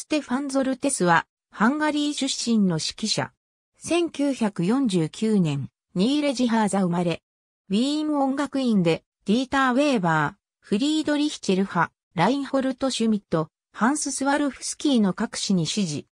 ステファン・ゾルテスは、ハンガリー出身の指揮者。1949年、ニーレジハーザ生まれ。ウィーン音楽院で、ディーター・ウェーバー、フリードリヒチェルハ、ラインホルト・シュミット、ハンス・スワルフスキーの各紙に指示。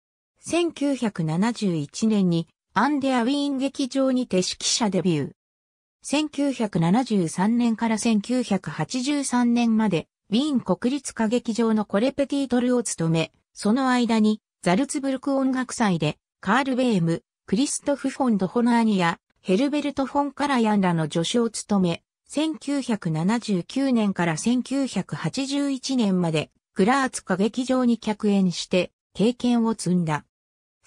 1971年に、アンデア・ウィーン劇場にて指揮者デビュー。1973年から1983年まで、ウィーン国立歌劇場のコレペティトルを務め、その間に、ザルツブルク音楽祭で、カール・ベーム、クリストフ・フォン・ド・ホナーニや、ヘルベルト・フォン・カラヤンらの助手を務め、1979年から1981年まで、クラーツ歌劇場に客演して、経験を積んだ。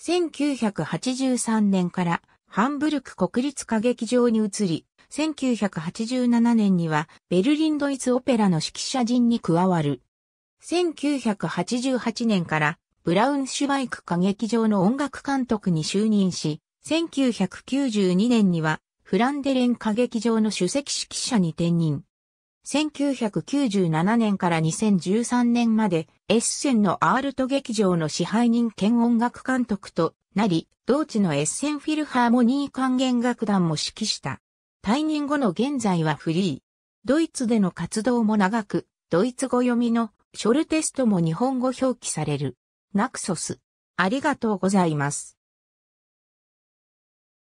1983年からハンブルク国立歌劇場に移り、1987年にはベルリンドイツオペラの指揮者陣に加わる。1988年からブラウンシュバイク歌劇場の音楽監督に就任し、1992年にはフランデレン歌劇場の主席指揮者に転任。1997年から2013年までエッセンのアールト劇場の支配人兼音楽監督となり、同地のエッセンフィルハーモニー管弦楽団も指揮した。退任後の現在はフリー。ドイツでの活動も長く、ドイツ語読みのショルテストも日本語表記される。ナクソス。ありがとうございます。